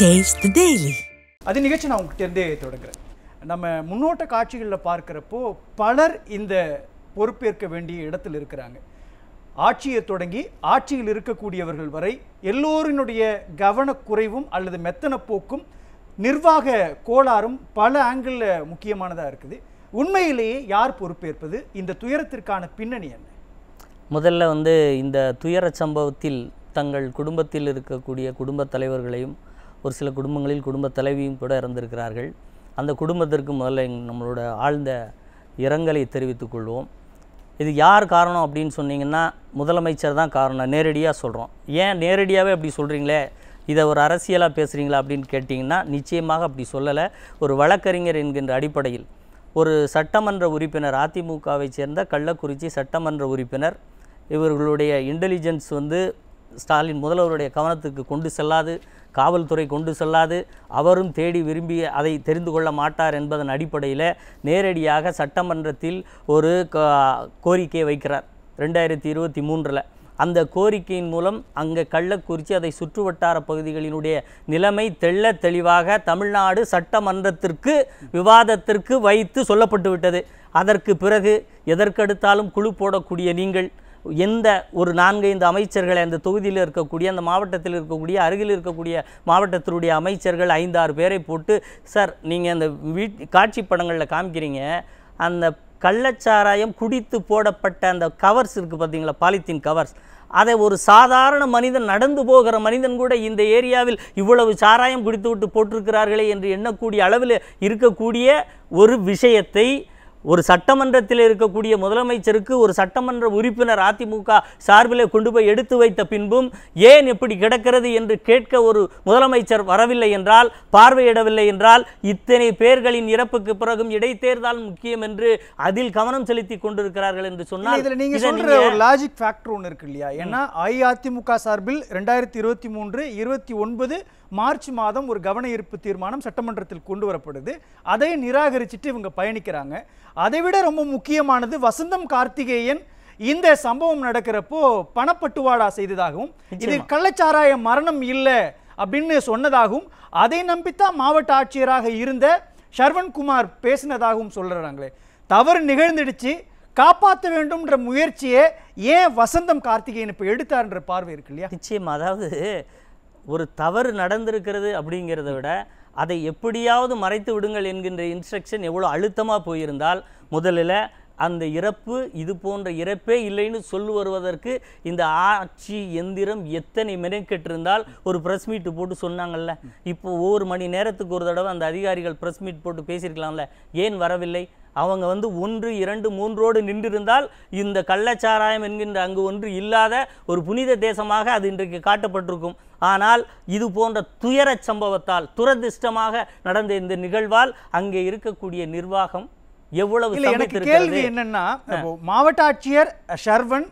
taste daily அது நிகழ்ச்சி நான் உங்ககிட்டேருந்தே தொடங்குறேன் நம்ம முன்னோட்ட காட்சிகளில் பார்க்குறப்போ பலர் இந்த பொறுப்பேற்க வேண்டிய இடத்தில் இருக்கிறாங்க ஆட்சியை தொடங்கி ஆட்சியில் இருக்கக்கூடியவர்கள் வரை எல்லோரினுடைய கவனக்குறைவும் அல்லது மெத்தன போக்கும் நிர்வாக கோளாறும் பல ஆங்கிளில் முக்கியமானதாக இருக்குது உண்மையிலேயே யார் பொறுப்பேற்பது இந்த துயரத்திற்கான பின்னணி என்ன முதல்ல வந்து இந்த துயர சம்பவத்தில் தங்கள் குடும்பத்தில் இருக்கக்கூடிய குடும்பத் தலைவர்களையும் ஒரு சில குடும்பங்களில் குடும்ப தலைவியும் கூட இறந்திருக்கிறார்கள் அந்த குடும்பத்திற்கு முதல்ல நம்மளோட ஆழ்ந்த இரங்கலை தெரிவித்துக் கொள்வோம் இது யார் காரணம் அப்படின்னு சொன்னிங்கன்னா முதலமைச்சர் தான் காரணம் நேரடியாக சொல்கிறோம் ஏன் நேரடியாகவே அப்படி சொல்கிறீங்களே இதை ஒரு அரசியலாக பேசுகிறீங்களா அப்படின்னு கேட்டிங்கன்னா நிச்சயமாக அப்படி சொல்லலை ஒரு வழக்கறிஞர் என்கின்ற அடிப்படையில் ஒரு சட்டமன்ற உறுப்பினர் அதிமுகவை சேர்ந்த கள்ளக்குறிச்சி சட்டமன்ற உறுப்பினர் இவர்களுடைய இன்டெலிஜென்ஸ் வந்து ஸ்டாலின் முதல்வருடைய கவனத்துக்கு கொண்டு செல்லாது காவல்துறை கொண்டு செல்லாது அவரும் தேடி விரும்பி அதை தெரிந்து கொள்ள மாட்டார் என்பதன் அடிப்படையில் நேரடியாக சட்டமன்றத்தில் ஒரு கோரிக்கை வைக்கிறார் ரெண்டாயிரத்தி இருபத்தி மூன்றில் அந்த கோரிக்கையின் மூலம் அங்கே கள்ளக்குறிச்சி அதை சுற்றுவட்டார பகுதிகளினுடைய நிலைமை தெள்ள தெளிவாக தமிழ்நாடு சட்டமன்றத்திற்கு விவாதத்திற்கு வைத்து சொல்லப்பட்டு விட்டது அதற்கு பிறகு எதற்கெடுத்தாலும் குழு போடக்கூடிய நீங்கள் எந்த ஒரு நான்கு ஐந்து அமைச்சர்களை அந்த தொகுதியில் இருக்கக்கூடிய அந்த மாவட்டத்தில் இருக்கக்கூடிய அருகில் இருக்கக்கூடிய மாவட்டத்தினுடைய அமைச்சர்கள் ஐந்தாறு பேரை போட்டு சார் நீங்கள் அந்த வீட் காட்சி படங்களில் காமிக்கிறீங்க அந்த கள்ளச்சாராயம் குடித்து போடப்பட்ட அந்த கவர்ஸ் இருக்குது பார்த்தீங்களா பாலித்தீன் கவர்ஸ் அதை ஒரு சாதாரண மனிதன் நடந்து போகிற மனிதன் கூட இந்த ஏரியாவில் இவ்வளவு சாராயம் குடித்து விட்டு போட்டிருக்கிறார்களே என்று எண்ணக்கூடிய அளவில் இருக்கக்கூடிய ஒரு விஷயத்தை ஒரு சட்டமன்றத்தில் இருக்கக்கூடிய முதலமைச்சருக்கு ஒரு சட்டமன்ற உறுப்பினர் அதிமுக சார்பில் கொண்டு போய் எடுத்து வைத்த பின்பும் ஏன் எப்படி கிடக்கிறது என்று கேட்க ஒரு முதலமைச்சர் வரவில்லை என்றால் பார்வையிடவில்லை என்றால் இத்தனை பேர்களின் இறப்புக்கு பிறகும் இடைத்தேர்தல் முக்கியம் என்று அதில் கவனம் செலுத்தி கொண்டிருக்கிறார்கள் என்று சொன்னால் நீங்க நீங்கள் ஒரு லாஜிக் ஃபேக்டர் ஒன்று இருக்கு இல்லையா ஏன்னா அஇஅதிமுக சார்பில் ரெண்டாயிரத்தி இருபத்தி மூன்று இருபத்தி ஒன்பது மார்ச் மாதம் ஒரு கவன ஈர்ப்பு தீர்மானம் சட்டமன்றத்தில் கொண்டு வரப்படுது அதை நிராகரிச்சுட்டு இவங்க பயணிக்கிறாங்க அதைவிட ரொம்ப முக்கியமானது வசந்தம் கார்த்திகேயன் இந்த சம்பவம் நடக்கிறப்போ பணப்பட்டுவாடா செய்ததாகவும் இது கள்ளச்சாராய மரணம் இல்லை அப்படின்னு சொன்னதாகவும் அதை நம்பித்தான் மாவட்ட ஆட்சியராக இருந்த சர்வன்குமார் பேசினதாகவும் சொல்கிறாங்களே தவறு நிகழ்ந்துடுச்சு காப்பாற்ற வேண்டும்ன்ற முயற்சியை ஏன் வசந்தம் கார்த்திகேயன் இப்போ எடுத்தார்ன்ற பார்வை இருக்கு இல்லையா நிச்சயம் அதாவது ஒரு தவறு நடந்திருக்கிறது அப்படிங்கிறத விட அதை எப்படியாவது மறைத்து விடுங்கள் என்கின்ற இன்ஸ்ட்ரக்ஷன் எவ்வளோ அழுத்தமாக போயிருந்தால் முதலில் அந்த இறப்பு இது போன்ற இறப்பே இல்லைன்னு சொல்லு வருவதற்கு இந்த ஆட்சி எந்திரம் எத்தனை மெனக்கெட்டிருந்தால் ஒரு ப்ரெஸ் மீட்டு போட்டு சொன்னாங்கல்ல இப்போ ஒவ்வொரு மணி நேரத்துக்கு ஒரு தடவை அந்த அதிகாரிகள் ப்ரெஸ் மீட் போட்டு பேசியிருக்கலாம்ல ஏன் வரவில்லை அவங்க வந்து ஒன்று இரண்டு மூன்றோடு நின்றிருந்தால் இந்த கள்ளச்சாராயம் என்கின்ற அங்கு ஒன்று இல்லாத ஒரு புனித தேசமாக அது இன்றைக்கு காட்டப்பட்டிருக்கும் ஆனால் இது போன்ற துயரச் சம்பவத்தால் துரதிர்ஷ்டமாக நடந்த இந்த நிகழ்வால் அங்கே இருக்கக்கூடிய நிர்வாகம் எவ்வளவு எனக்கு கேள்வி என்னன்னா மாவட்ட ஆட்சியர் ஷர்வன்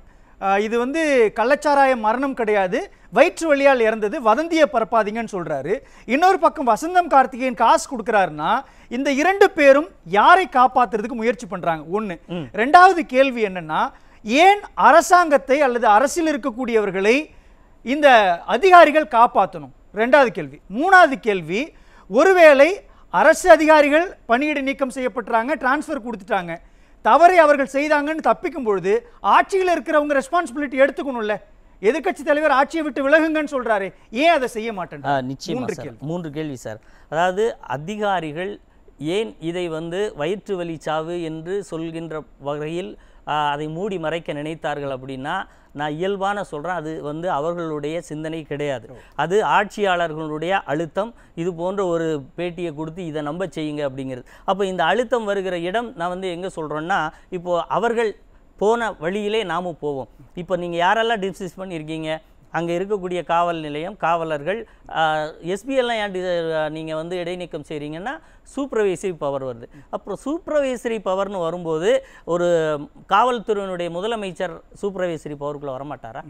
இது வந்து கள்ளச்சாராய மரணம் கிடையாது வயிற்று வழியால் இறந்தது வதந்தியை பரப்பாதீங்கன்னு சொல்றாரு இன்னொரு பக்கம் வசந்தம் கார்த்திகேயன் காசு கொடுக்குறாருன்னா இந்த இரண்டு பேரும் யாரை காப்பாத்துறதுக்கு முயற்சி பண்றாங்க ஒன்று ரெண்டாவது கேள்வி என்னன்னா ஏன் அரசாங்கத்தை அல்லது அரசில் இருக்கக்கூடியவர்களை இந்த அதிகாரிகள் காப்பாற்றணும் ரெண்டாவது கேள்வி மூணாவது கேள்வி ஒருவேளை அரசு அதிகாரிகள் பணியிட நீக்கம் செய்யப்பட்டுறாங்க டிரான்ஸ்ஃபர் கொடுத்துட்டாங்க தவறை அவர்கள் செய்தாங்கன்னு தப்பிக்கும் பொழுது ஆட்சியில் இருக்கிறவங்க ரெஸ்பான்சிபிலிட்டி எடுத்துக்கணும்ல எதிர்கட்சி தலைவர் ஆட்சியை விட்டு விலகுங்கன்னு சொல்கிறாரு ஏன் அதை செய்ய மாட்டேன் நிச்சயம் மூன்று கேள்வி சார் அதாவது அதிகாரிகள் ஏன் இதை வந்து வயிற்று சாவு என்று சொல்கின்ற வகையில் அதை மூடி மறைக்க நினைத்தார்கள் அப்படின்னா நான் இயல்பான சொல்கிறேன் அது வந்து அவர்களுடைய சிந்தனை கிடையாது அது ஆட்சியாளர்களுடைய அழுத்தம் இது போன்ற ஒரு பேட்டியை கொடுத்து இதை நம்ப செய்யுங்க அப்படிங்கிறது அப்போ இந்த அழுத்தம் வருகிற இடம் நான் வந்து எங்கே சொல்கிறோன்னா இப்போது அவர்கள் போன வழியிலே நாமும் போவோம் இப்போ நீங்கள் யாரெல்லாம் டிஸ்கஸ் பண்ணியிருக்கீங்க அங்கே இருக்கக்கூடிய காவல் நிலையம் காவலர்கள் எஸ்பிஎல்லாம் ஏன் நீங்கள் வந்து இடைநீக்கம் செய்கிறீங்கன்னா சூப்பர்வைசரி பவர் வருது அப்புறம் சூப்பர்வைசரி பவர்னு வரும்போது ஒரு காவல்துறையினுடைய முதலமைச்சர் சூப்பர்வைசரி பவருக்குள்ளே வரமாட்டாரா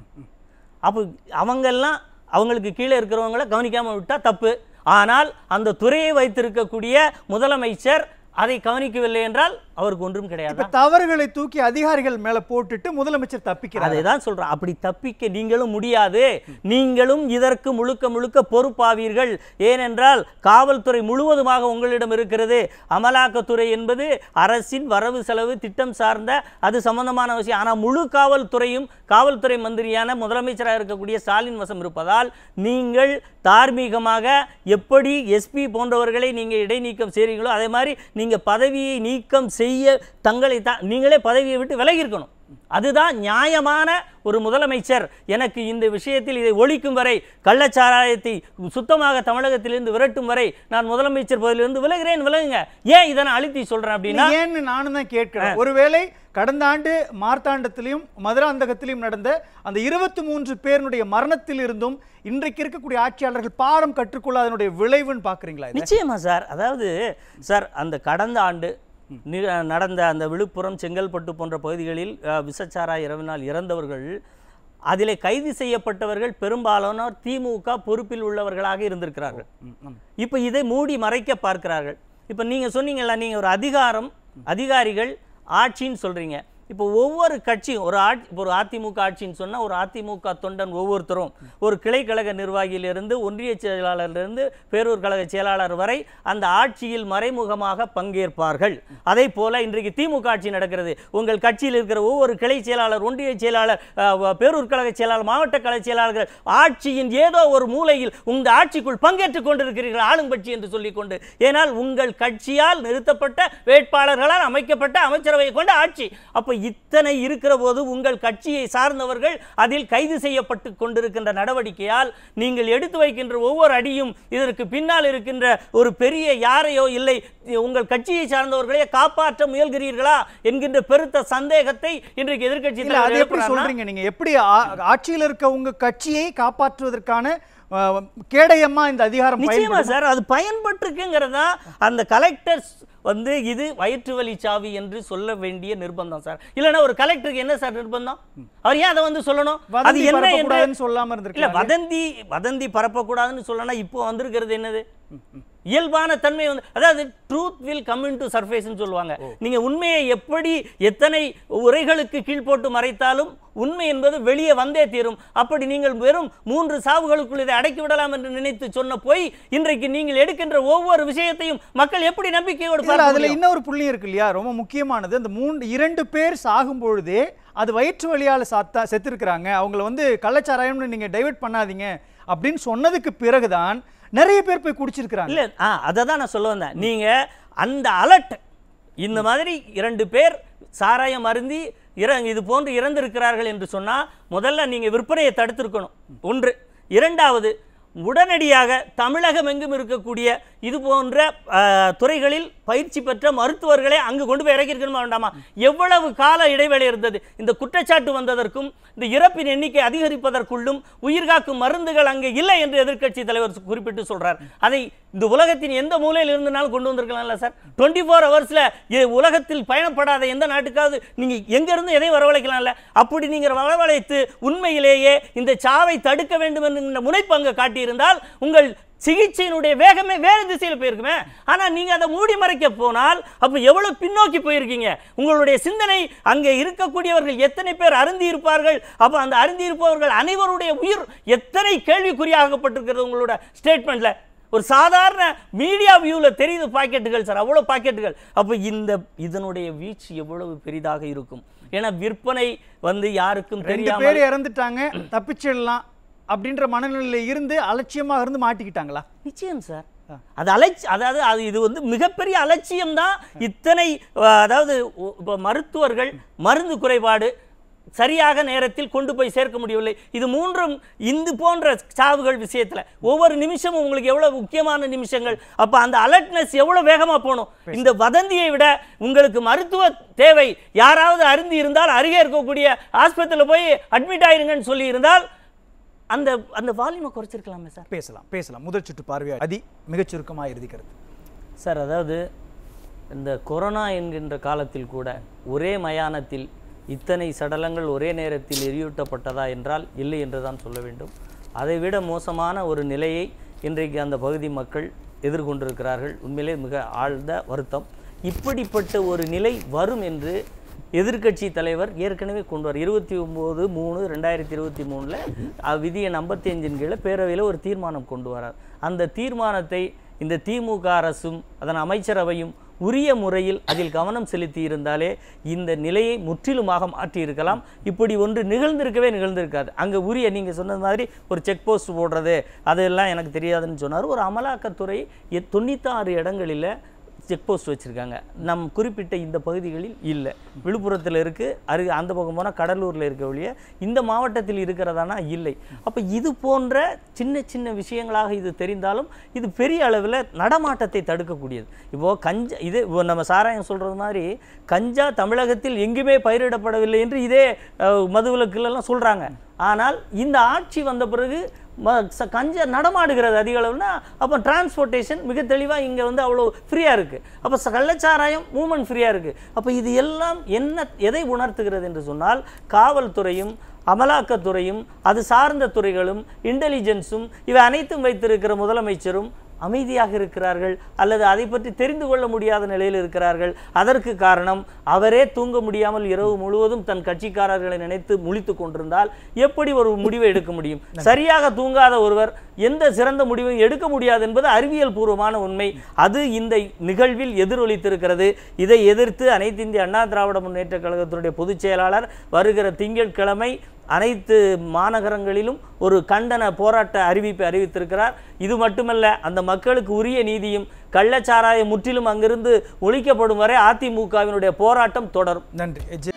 அப்போ அவங்கெல்லாம் அவங்களுக்கு கீழே இருக்கிறவங்கள கவனிக்காமல் விட்டால் தப்பு ஆனால் அந்த துறையை வைத்திருக்கக்கூடிய முதலமைச்சர் அதை கவனிக்கவில்லை என்றால் அவருக்கு ஒன்றும் கிடையாது தவறுகளை தூக்கி அதிகாரிகள் மேல போட்டுட்டு முதலமைச்சர் தப்பிக்கிறார் அதை தான் சொல்றேன் அப்படி தப்பிக்க நீங்களும் முடியாது நீங்களும் இதற்கு முழுக்க முழுக்க பொறுப்பாவீர்கள் ஏனென்றால் காவல்துறை முழுவதுமாக உங்களிடம் இருக்கிறது அமலாக்கத்துறை என்பது அரசின் வரவு செலவு திட்டம் சார்ந்த அது சம்பந்தமான விஷயம் ஆனால் முழு காவல்துறையும் காவல்துறை மந்திரியான முதலமைச்சராக இருக்கக்கூடிய ஸ்டாலின் வசம் இருப்பதால் நீங்கள் தார்மீகமாக எப்படி எஸ்பி போன்றவர்களை நீங்கள் இடைநீக்கம் செய்கிறீங்களோ அதே மாதிரி நீங்கள் பதவியை நீக்கம் செய் செய்ய தங்களை தான் நீங்களே பதவியை விட்டு விலகி இருக்கணும் அதுதான் நியாயமான ஒரு முதலமைச்சர் எனக்கு இந்த விஷயத்தில் இதை ஒழிக்கும் வரை கள்ளச்சாராயத்தை சுத்தமாக தமிழகத்திலிருந்து விரட்டும் வரை நான் முதலமைச்சர் பதிலிருந்து விலகிறேன் விலகுங்க ஏன் இதை அழுத்தி சொல்றேன் அப்படின்னா ஏன்னு நானும் தான் கேட்கிறேன் ஒருவேளை கடந்த ஆண்டு மார்த்தாண்டத்திலையும் மதுராந்தகத்திலையும் நடந்த அந்த இருபத்தி மூன்று பேருடைய மரணத்தில் இருந்தும் இன்றைக்கு இருக்கக்கூடிய ஆட்சியாளர்கள் பாடம் கற்றுக்கொள்ள அதனுடைய விளைவுன்னு பாக்குறீங்களா நிச்சயமா சார் அதாவது சார் அந்த கடந்த ஆண்டு நடந்த அந்த விழுப்புரம் செங்கல்பட்டு போன்ற பகுதிகளில் விசச்சாரா இரவினால் இறந்தவர்கள் அதில் கைது செய்யப்பட்டவர்கள் பெரும்பாலானோர் திமுக பொறுப்பில் உள்ளவர்களாக இருந்திருக்கிறார்கள் இப்போ இதை மூடி மறைக்க பார்க்கிறார்கள் இப்போ நீங்கள் சொன்னீங்கல்ல நீங்கள் ஒரு அதிகாரம் அதிகாரிகள் ஆட்சின்னு சொல்கிறீங்க இப்போ ஒவ்வொரு கட்சியும் ஒரு ஆட்சி இப்போ ஒரு அதிமுக ஆட்சின்னு சொன்னால் ஒரு அதிமுக தொண்டன் ஒவ்வொருத்தரும் ஒரு கிளை கழக நிர்வாகியிலிருந்து ஒன்றிய செயலாளர்லேருந்து பேரூர் கழக செயலாளர் வரை அந்த ஆட்சியில் மறைமுகமாக பங்கேற்பார்கள் அதே போல் இன்றைக்கு திமுக ஆட்சி நடக்கிறது உங்கள் கட்சியில் இருக்கிற ஒவ்வொரு கிளை செயலாளர் ஒன்றிய செயலாளர் பேரூர் கழக செயலாளர் மாவட்ட கழக செயலாளர்கள் ஆட்சியின் ஏதோ ஒரு மூலையில் உங்கள் ஆட்சிக்குள் பங்கேற்றுக் கொண்டிருக்கிறீர்கள் ஆளுங்கட்சி என்று சொல்லிக்கொண்டு ஏனால் உங்கள் கட்சியால் நிறுத்தப்பட்ட வேட்பாளர்களால் அமைக்கப்பட்ட அமைச்சரவையை கொண்ட ஆட்சி அப்போ இத்தனை இருக்கிற போது உங்கள் கட்சியை சார்ந்தவர்கள் அதில் கைது செய்யப்பட்டு கொண்டிருக்கின்ற நடவடிக்கையால் நீங்கள் எடுத்து வைக்கின்ற ஒவ்வொரு அடியும் இதற்கு பின்னால் இருக்கின்ற ஒரு பெரிய யாரையோ இல்லை உங்கள் கட்சியை சார்ந்தவர்களே காப்பாற்ற முயல்கிறீர்களா என்கின்ற பெருத்த சந்தேகத்தை இன்றைக்கு எதிர்கட்சி சொல்றீங்க நீங்க எப்படி ஆட்சியில் இருக்க உங்க கட்சியை காப்பாற்றுவதற்கான கேடயமா இந்த அதிகாரம் நிச்சயமா சார் அது இருக்குங்கிறதா அந்த கலெக்டர்ஸ் வந்து இது வயிற்று வலி சாவி என்று சொல்ல வேண்டிய நிர்பந்தம் சார் இல்லைன்னா ஒரு கலெக்டருக்கு என்ன சார் நிர்பந்தம் அவர் ஏன் அதை வந்து சொல்லணும் அது என்ன என்று சொல்லாம இருந்திருக்கு இல்ல வதந்தி வதந்தி பரப்பக்கூடாதுன்னு சொல்லணும் இப்போ வந்திருக்கிறது என்னது இயல்பான தன்மை வந்து அதாவது truth will come into சொல்லுவாங்க உண்மையை எப்படி எத்தனை உரைகளுக்கு போட்டு மறைத்தாலும் உண்மை என்பது வெளியே வந்தே தீரும் அப்படி நீங்கள் வெறும் மூன்று சாவுகளுக்குள் இதை அடக்கி விடலாம் என்று நினைத்து சொன்ன போய் இன்றைக்கு நீங்கள் எடுக்கின்ற ஒவ்வொரு விஷயத்தையும் மக்கள் எப்படி நம்பிக்கையோடு இல்ல அதுல இன்னொரு புள்ளி இருக்கு இல்லையா ரொம்ப முக்கியமானது அந்த மூன்று இரண்டு பேர் சாகும் பொழுதே அது வயிற்று வழியால் சாத்தா செத்துருக்குறாங்க அவங்கள வந்து கள்ளச்சாராயம்னு நீங்கள் டைவெர்ட் பண்ணாதீங்க அப்படின்னு சொன்னதுக்கு பிறகுதான் நிறைய பேர் போய் குடிச்சிருக்கிறாங்க இல்லை ஆ அதை தான் நான் சொல்ல வந்தேன் நீங்கள் அந்த அலர்ட் இந்த மாதிரி இரண்டு பேர் சாராயம் அருந்தி இற இது போன்று இறந்திருக்கிறார்கள் என்று சொன்னால் முதல்ல நீங்கள் விற்பனையை தடுத்திருக்கணும் ஒன்று இரண்டாவது உடனடியாக தமிழகம் எங்கும் இருக்கக்கூடிய இது போன்ற துறைகளில் பயிற்சி பெற்ற மருத்துவர்களை அங்கு கொண்டு போய் இறக்கியிருக்கணுமா வேண்டாமா எவ்வளவு கால இடைவேளை இருந்தது இந்த குற்றச்சாட்டு வந்ததற்கும் இந்த இறப்பின் எண்ணிக்கை அதிகரிப்பதற்குள்ளும் உயிர்காக்கும் மருந்துகள் அங்கே இல்லை என்று எதிர்க்கட்சி தலைவர் குறிப்பிட்டு சொல்றார் அதை இந்த உலகத்தின் எந்த மூலையில் இருந்தனாலும் கொண்டு வந்திருக்கலாம்ல சார் டுவெண்ட்டி ஃபோர் ஹவர்ஸில் உலகத்தில் பயணப்படாத எந்த நாட்டுக்காவது நீங்கள் எங்கேருந்து எதையும் வரவழைக்கலாம்ல அப்படி நீங்கள் வரவழைத்து உண்மையிலேயே இந்த சாவை தடுக்க வேண்டும் என்று முனைப்பு அங்கே காட்டி இருந்தால் உங்கள் சிகிச்சையினுடைய வேகமே வேறு திசையில் போயிருக்குமே ஆனால் நீங்கள் அதை மூடி மறைக்க போனால் அப்போ எவ்வளவு பின்னோக்கி போயிருக்கீங்க உங்களுடைய சிந்தனை அங்கே இருக்கக்கூடியவர்கள் எத்தனை பேர் அருந்தி இருப்பார்கள் அப்போ அந்த அருந்தி இருப்பவர்கள் அனைவருடைய உயிர் எத்தனை கேள்விக்குறியாகப்பட்டிருக்கிறது உங்களோட ஸ்டேட்மெண்ட்ல ஒரு சாதாரண மீடியா வியூவில் தெரியுது பாக்கெட்டுகள் சார் அவ்வளோ பாக்கெட்டுகள் அப்போ இந்த இதனுடைய வீச்சு எவ்வளவு பெரிதாக இருக்கும் ஏன்னா விற்பனை வந்து யாருக்கும் தெரியாமல் இறந்துட்டாங்க தப்பிச்சிடலாம் அப்படின்ற மனநிலையில் இருந்து அலட்சியமாக இருந்து மாட்டிக்கிட்டாங்களா நிச்சயம் சார் அது அலட்சி அதாவது அது இது வந்து மிகப்பெரிய அலட்சியம் தான் இத்தனை அதாவது இப்போ மருத்துவர்கள் மருந்து குறைபாடு சரியாக நேரத்தில் கொண்டு போய் சேர்க்க முடியவில்லை இது மூன்றும் இந்து போன்ற சாவுகள் விஷயத்தில் ஒவ்வொரு நிமிஷமும் உங்களுக்கு எவ்வளோ முக்கியமான நிமிஷங்கள் அப்போ அந்த அலர்ட்னஸ் எவ்வளோ வேகமாக போகணும் இந்த வதந்தியை விட உங்களுக்கு மருத்துவ தேவை யாராவது அருந்தி இருந்தால் அருகே இருக்கக்கூடிய ஆஸ்பத்திரியில் போய் அட்மிட் ஆயிருங்கன்னு சொல்லியிருந்தால் அந்த அந்த வால்யூமை குறைச்சிருக்கலாமே சார் பேசலாம் பேசலாம் முதல் சுற்று பார்வையா அதி மிகச் சுருக்கமாக இருக்கிறது சார் அதாவது இந்த கொரோனா என்கின்ற காலத்தில் கூட ஒரே மயானத்தில் இத்தனை சடலங்கள் ஒரே நேரத்தில் எரியூட்டப்பட்டதா என்றால் இல்லை என்று தான் சொல்ல வேண்டும் அதைவிட மோசமான ஒரு நிலையை இன்றைக்கு அந்த பகுதி மக்கள் எதிர்கொண்டிருக்கிறார்கள் உண்மையிலே மிக ஆழ்ந்த வருத்தம் இப்படிப்பட்ட ஒரு நிலை வரும் என்று எதிர்கட்சி தலைவர் ஏற்கனவே கொண்டு வர இருபத்தி ஒம்பது மூணு ரெண்டாயிரத்தி இருபத்தி மூணில் விதியை ஐம்பத்தி அஞ்சின் கீழே பேரவையில் ஒரு தீர்மானம் கொண்டு வரார் அந்த தீர்மானத்தை இந்த திமுக அரசும் அதன் அமைச்சரவையும் உரிய முறையில் அதில் கவனம் செலுத்தி இருந்தாலே இந்த நிலையை முற்றிலுமாக மாற்றியிருக்கலாம் இப்படி ஒன்று நிகழ்ந்திருக்கவே நிகழ்ந்திருக்காது அங்கே உரிய நீங்கள் சொன்னது மாதிரி ஒரு செக் போஸ்ட் போடுறது அதெல்லாம் எனக்கு தெரியாதுன்னு சொன்னார் ஒரு அமலாக்கத்துறை தொண்ணூத்தாறு இடங்களில் செக் போஸ்ட் வச்சுருக்காங்க நம் குறிப்பிட்ட இந்த பகுதிகளில் இல்லை விழுப்புரத்தில் இருக்குது அரு அந்த பக்கம் போனால் கடலூரில் இருக்க ஒழிய இந்த மாவட்டத்தில் இருக்கிறதானா இல்லை அப்போ இது போன்ற சின்ன சின்ன விஷயங்களாக இது தெரிந்தாலும் இது பெரிய அளவில் நடமாட்டத்தை தடுக்கக்கூடியது இப்போது கஞ்சா இது இப்போ நம்ம சாராயம் சொல்கிறது மாதிரி கஞ்சா தமிழகத்தில் எங்குமே பயிரிடப்படவில்லை என்று இதே மதுவிலக்குலாம் சொல்கிறாங்க ஆனால் இந்த ஆட்சி வந்த பிறகு கஞ்ச நடமாடுகிறது அதிக அளவுனா அப்போ டிரான்ஸ்போர்ட்டேஷன் மிக தெளிவாக இங்கே வந்து அவ்வளோ ஃப்ரீயாக இருக்குது அப்போ கள்ளச்சாராயம் மூமெண்ட் ஃப்ரீயாக இருக்குது அப்போ இது எல்லாம் என்ன எதை உணர்த்துகிறது என்று சொன்னால் காவல்துறையும் அமலாக்கத்துறையும் அது சார்ந்த துறைகளும் இன்டெலிஜென்ஸும் இவை அனைத்தும் வைத்திருக்கிற முதலமைச்சரும் அமைதியாக இருக்கிறார்கள் அல்லது அதை பற்றி தெரிந்து கொள்ள முடியாத நிலையில் இருக்கிறார்கள் அதற்கு காரணம் அவரே தூங்க முடியாமல் இரவு முழுவதும் தன் கட்சிக்காரர்களை நினைத்து முழித்து கொண்டிருந்தால் எப்படி ஒரு முடிவை எடுக்க முடியும் சரியாக தூங்காத ஒருவர் எந்த சிறந்த முடிவையும் எடுக்க முடியாது என்பது அறிவியல் பூர்வமான உண்மை அது இந்த நிகழ்வில் எதிரொலித்திருக்கிறது இதை எதிர்த்து அனைத்து இந்திய அண்ணா திராவிட முன்னேற்ற கழகத்தினுடைய பொதுச் செயலாளர் வருகிற திங்கட்கிழமை அனைத்து மாநகரங்களிலும் ஒரு கண்டன போராட்ட அறிவிப்பை அறிவித்திருக்கிறார் இது மட்டுமல்ல அந்த மக்களுக்கு உரிய நீதியும் கள்ளச்சாராயம் முற்றிலும் அங்கிருந்து ஒழிக்கப்படும் வரை அதிமுகவினுடைய போராட்டம் தொடரும் நன்றி